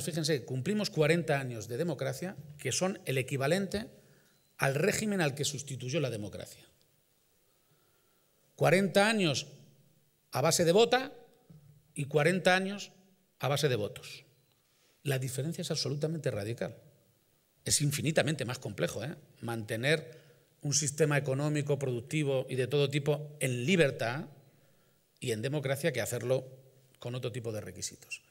Fíjense, cumplimos 40 años de democracia que son el equivalente al régimen al que sustituyó la democracia. 40 años a base de vota y 40 años a base de votos. La diferencia es absolutamente radical. Es infinitamente más complejo ¿eh? mantener un sistema económico, productivo y de todo tipo en libertad y en democracia que hacerlo con otro tipo de requisitos.